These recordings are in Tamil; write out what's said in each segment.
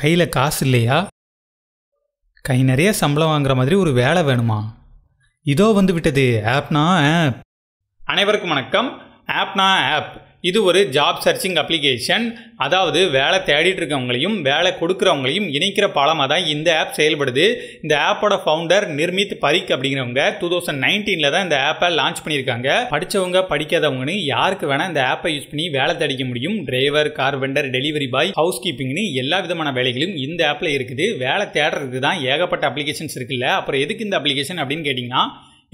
கையில் காசு இல்லையா கை நிறைய சம்பளம் வாங்குற மாதிரி ஒரு வேலை வேணுமா இதோ வந்து விட்டது ஆப்னா ஆப் அனைவருக்கும் வணக்கம் ஆப்னா ஆப் இது ஒரு ஜாப் சர்ச்சிங் அப்ளிகேஷன் அதாவது வேலை தேடிட்டு இருக்கவங்களையும் வேலை கொடுக்குறவங்களையும் இணைக்கிற பாலமாக தான் இந்த ஆப் செயல்படுது இந்த ஆப்போட ஃபவுண்டர் நிர்மித் பரிக் அப்படிங்கிறவங்க டூ தௌசண்ட் நைன்டீனில் தான் இந்த ஆப்பை லான்ச் பண்ணியிருக்காங்க படித்தவங்க படிக்காதவங்கன்னு யாருக்கு வேணால் இந்த ஆப்பை யூஸ் பண்ணி வேலை தேடிக்க முடியும் driver vendor delivery boy house கீப்பிங்னு எல்லா விதமான வேலைகளும் இந்த ஆப்பில் இருக்குது வேலை தேடுறதுக்கு தான் ஏகப்பட்ட அப்ளிகேஷன்ஸ் இருக்குல்ல அப்புறம் எதுக்கு இந்த அப்ளிகேஷன் அப்படின்னு கேட்டிங்கன்னா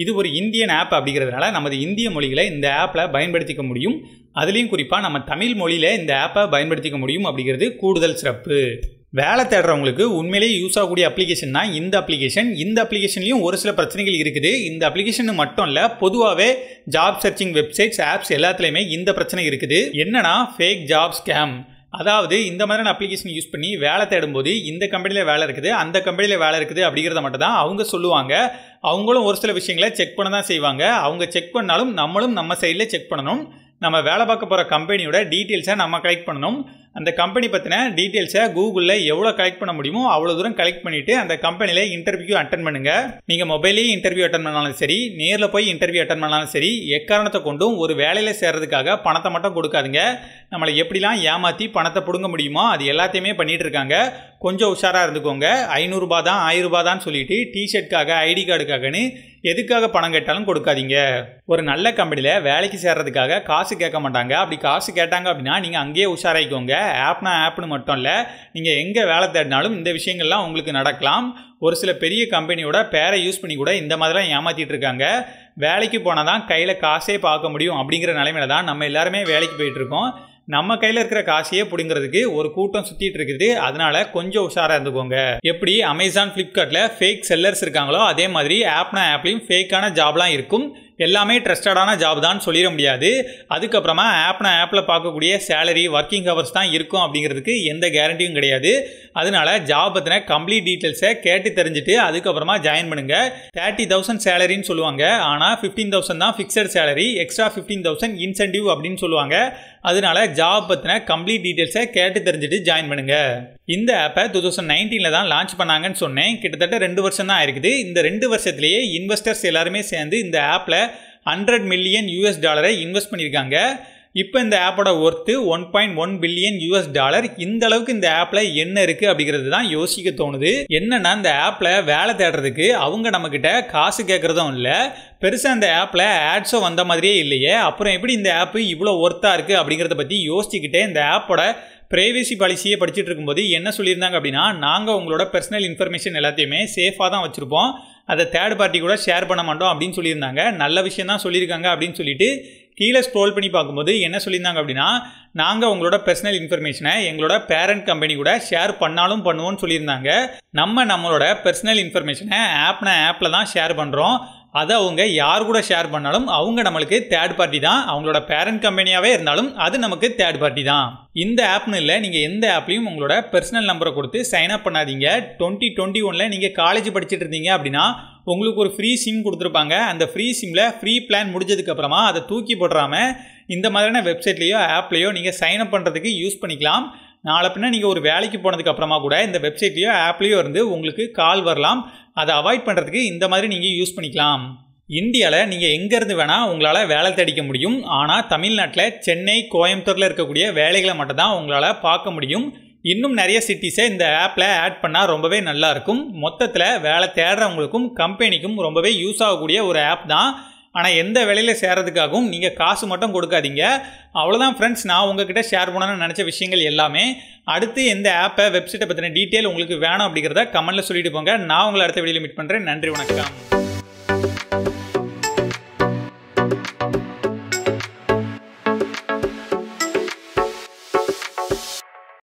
இது ஒரு இந்தியன் ஆப் அப்படிங்கிறதுனால நமது இந்திய மொழிகளை இந்த ஆப்பில் பயன்படுத்திக்க முடியும் அதுலேயும் குறிப்பாக நம்ம தமிழ் மொழியில் இந்த ஆப்பை பயன்படுத்திக்க முடியும் அப்படிங்கிறது கூடுதல் சிறப்பு வேலை தேடுறவங்களுக்கு உண்மையிலேயே யூஸ் ஆகக்கூடிய அப்ளிகேஷன் தான் இந்த அப்ளிகேஷன் இந்த அப்ளிகேஷன்லையும் ஒரு சில பிரச்சனைகள் இருக்குது இந்த அப்ளிகேஷன் மட்டும் இல்லை பொதுவாகவே ஜாப் சர்ச்சிங் வெப்சைட்ஸ் ஆப்ஸ் எல்லாத்துலேயுமே இந்த பிரச்சனை இருக்குது என்னன்னா ஃபேக் ஜாப் ஸ்கேம் அதாவது இந்த மாதிரியான அப்ளிகேஷன் யூஸ் பண்ணி வேலை தேடும்போது இந்த கம்பெனியில் வேலை இருக்குது அந்த கம்பெனியில் வேலை இருக்குது அப்படிங்கிறத மட்டும் தான் அவங்க சொல்லுவாங்க அவங்களும் ஒரு சில விஷயங்களை செக் பண்ண தான் செய்வாங்க அவங்க செக் பண்ணாலும் நம்மளும் நம்ம சைடில் செக் பண்ணணும் நம்ம வேலை பார்க்க போகிற கம்பெனியோட டீட்டெயில்ஸை நம்ம கலெக்ட் பண்ணணும் அந்த கம்பெனி பற்றின டீட்டெயில்ஸை கூகுளில் எவ்வளோ கலெக்ட் பண்ண முடியுமோ அவ்வளோ தூரம் கலெக்ட் பண்ணிவிட்டு அந்த கம்பெனியில் இன்டர்வியூ அட்டன் பண்ணுங்கள் நீங்கள் மொபைலே இன்டர்வியூ அட்டன் பண்ணாலும் சரி நேரில் போய் இன்டர்வியூ அட்டன் பண்ணாலும் சரி எக்காரணத்தை கொண்டும் ஒரு வேலையில் சேர்றதுக்காக பணத்தை மட்டும் கொடுக்காதுங்க நம்மளை எப்படிலாம் ஏமாற்றி பணத்தை பிடுங்க முடியுமோ அது எல்லாத்தையுமே பண்ணிகிட்டு இருக்காங்க கொஞ்சம் உஷாராக இருந்துக்கோங்க ஐநூறுரூபா தான் ஆயிரரூபா தான் சொல்லிட்டு டிஷர்ட்காக ஐடி கார்டுக்காகன்னு எதுக்காக பணம் கேட்டாலும் கொடுக்காதீங்க ஒரு நல்ல கம்பெனியில் வேலைக்கு சேர்றதுக்காக காசு கேட்க மாட்டாங்க அப்படி காசு கேட்டாங்க அப்படின்னா நீங்கள் அங்கேயே உஷாராயிக்கோங்க ஆப்னா ஆப்னு மட்டும் இல்லை நீங்கள் எங்கே வேலை தேடினாலும் இந்த விஷயங்கள்லாம் உங்களுக்கு நடக்கலாம் ஒரு சில பெரிய கம்பெனியோட பேரை யூஸ் பண்ணி கூட இந்த மாதிரிலாம் ஏமாற்றிட்டு இருக்காங்க வேலைக்கு போனால் தான் கையில் காசே பார்க்க முடியும் அப்படிங்கிற நிலைமையில தான் நம்ம எல்லாருமே வேலைக்கு போயிட்டுருக்கோம் நம்ம கையில் இருக்கிற காசையே பிடுங்கிறதுக்கு ஒரு கூட்டம் சுற்றிட்டு இருக்குது அதனால கொஞ்சம் உஷாராக இருந்துக்கோங்க எப்படி அமேசான் ஃப்ளிப்கார்ட்டில் ஃபேக் செல்லர்ஸ் இருக்காங்களோ அதே மாதிரி ஆப்னா ஆப்லையும் ஃபேக்கான ஜாப்லாம் இருக்கும் எல்லாமே ட்ரஸ்டடான ஜாப் தான் சொல்லிட முடியாது அதுக்கப்புறமா ஆப்னா ஆப்பில் பார்க்கக்கூடிய சேலரி ஒர்க்கிங் ஹவர்ஸ் தான் இருக்கும் அப்படிங்கிறதுக்கு எந்த கேரண்டியும் கிடையாது அதனால ஜாப் பற்றின கம்ப்ளீட் டீட்டெயில்ஸை கேட்டு தெரிஞ்சுட்டு அதுக்கப்புறமா ஜாயின் பண்ணுங்கள் தேர்ட்டி தௌசண்ட் சேலரின்னு சொல்லுவாங்க ஆனால் ஃபிஃப்டீன் தௌசண்ட் தான் fixed salary extra fifteen thousand incentive அப்படின்னு சொல்லுவாங்க அதனால ஜாப் பற்றின கம்ப்ளீட் டீட்டெயில்ஸை கேட்டு தெரிஞ்சுட்டு ஜாயின் பண்ணுங்கள் இந்த ஆப்பை டூ தௌசண்ட் நைன்டீனில் தான் லான்ச் பண்ணாங்கன்னு சொன்னேன் கிட்டத்தட்ட ரெண்டு வருஷம் தான் ஆயிருக்குது இந்த ரெண்டு வருஷத்துலேயே இன்வெஸ்டர்ஸ் எல்லாருமே சேர்ந்து இந்த ஆப்பில் ஹண்ட்ரட் மில்லியன் யூஎஸ் டாலரை இன்வெஸ்ட் பண்ணியிருக்காங்க இப்போ இந்த ஆப்போட worth one point one billion US dollar இந்த அளவுக்கு இந்த ஆப்பில் என்ன இருக்குது அப்படிங்கிறது தான் யோசிக்க தோணுது என்னன்னா இந்த ஆப்பில் வேலை தேடுறதுக்கு அவங்க நம்மக்கிட்ட காசு கேட்குறதும் இல்லை பெருசாக இந்த ஆப்பில் ஆட்ஸும் வந்த மாதிரியே இல்லையே அப்புறம் எப்படி இந்த ஆப்பு இவ்வளோ ஒர்த்தாக இருக்குது அப்படிங்கிறத பற்றி யோசிச்சுக்கிட்டே இந்த ஆப்போட ப்ரைவேசி பாலிசியை படிச்சுட்டு இருக்கும்போது என்ன சொல்லியிருந்தாங்க அப்படின்னா நாங்கள் உங்களோட பர்சனல் இன்ஃபர்மேஷன் எல்லாத்தையுமே சேஃபாக தான் வச்சுருப்போம் அதை தேர்ட் பார்ட்டி கூட ஷேர் பண்ண மாட்டோம் அப்படின்னு சொல்லியிருந்தாங்க நல்ல விஷயம் தான் சொல்லியிருக்காங்க அப்படின்னு சொல்லிட்டு கீழே ஸ்க்ரோல் பண்ணி பார்க்கும்போது என்ன சொல்லியிருந்தாங்க அப்படின்னா நாங்கள் உங்களோட பர்சனல் இன்ஃபர்மேஷனை எங்களோட பேரண்ட் கம்பெனி கூட ஷேர் பண்ணாலும் பண்ணுவோம்னு சொல்லியிருந்தாங்க நம்ம நம்மளோட பர்சனல் இன்ஃபர்மேஷனை ஆப்னா ஆப்பில் தான் ஷேர் பண்ணுறோம் அதை அவங்க யார் கூட ஷேர் பண்ணாலும் அவங்க நம்மளுக்கு தேர்ட் பார்ட்டி தான் அவங்களோட பேரண்ட் கம்பெனியாகவே இருந்தாலும் அது நமக்கு தேர்ட் பார்ட்டி தான் இந்த ஆப்னு இல்லை நீங்கள் எந்த ஆப்லையும் உங்களோட பர்சனல் நம்பரை கொடுத்து சைன் அப் பண்ணாதீங்க டுவெண்ட்டி டுவெண்ட்டி ஒனில் நீங்கள் காலேஜ் படிச்சுட்டு இருந்தீங்க அப்படின்னா உங்களுக்கு ஒரு ஃப்ரீ சிம் கொடுத்துருப்பாங்க அந்த ஃப்ரீ சிம்மில் ஃப்ரீ பிளான் முடிஞ்சதுக்கப்புறமா அதை தூக்கி போடுறாமல் இந்த மாதிரியான வெப்சைட்லேயோ ஆப்லேயோ நீங்கள் சைன் அப் பண்ணுறதுக்கு யூஸ் பண்ணிக்கலாம் நாளை பின்ன நீங்கள் ஒரு வேலைக்கு போனதுக்கு அப்புறமா கூட இந்த வெப்சைட்லேயோ ஆப்லேயோ இருந்து உங்களுக்கு கால் வரலாம் அதை அவாய்ட் பண்ணுறதுக்கு இந்த மாதிரி நீங்கள் யூஸ் பண்ணிக்கலாம் இந்தியாவில் நீங்கள் எங்கேருந்து வேணால் உங்களால் வேலை தேடிக்க முடியும் ஆனால் தமிழ்நாட்டில் சென்னை கோயம்புத்தூரில் இருக்கக்கூடிய வேலைகளை மட்டும் தான் உங்களால் பார்க்க முடியும் இன்னும் நிறைய சிட்டிஸை இந்த ஆப்பில் ஆட் பண்ணால் ரொம்பவே நல்லாயிருக்கும் மொத்தத்தில் வேலை தேடுறவங்களுக்கும் கம்பெனிக்கும் ரொம்பவே யூஸ் ஆகக்கூடிய ஒரு ஆப் தான் ஆனால் எந்த வேலையில் சேரதுக்காகவும் நீங்கள் காசு மட்டும் கொடுக்காதீங்க அவ்வளோதான் ஃப்ரெண்ட்ஸ் நான் உங்ககிட்ட ஷேர் பண்ணணும்னு நினச்ச விஷயங்கள் எல்லாமே அடுத்து எந்த ஆப்பை வெப்சைட்டை பற்றின டீட்டெயில் உங்களுக்கு வேணும் அப்படிங்கிறத கமெண்ட்டில் சொல்லிட்டு போங்க நான் உங்களை அடுத்த வெளியில் மீட் பண்ணுறேன் நன்றி வணக்கம்